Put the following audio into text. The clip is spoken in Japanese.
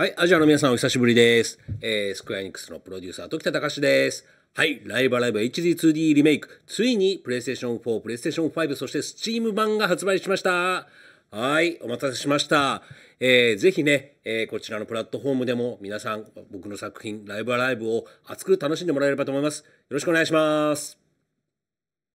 はい、アジアの皆さんお久しぶりです。えー、スクエアエニックスのプロデューサー、時田隆です。はい、ライブライブ HD2D リメイク、ついに PlayStation 4、PlayStation 5、そして Steam 版が発売しました。はい、お待たせしました。えー、ぜひね、えー、こちらのプラットフォームでも皆さん、僕の作品、ライブアライブを熱く楽しんでもらえればと思います。よろしくお願いします。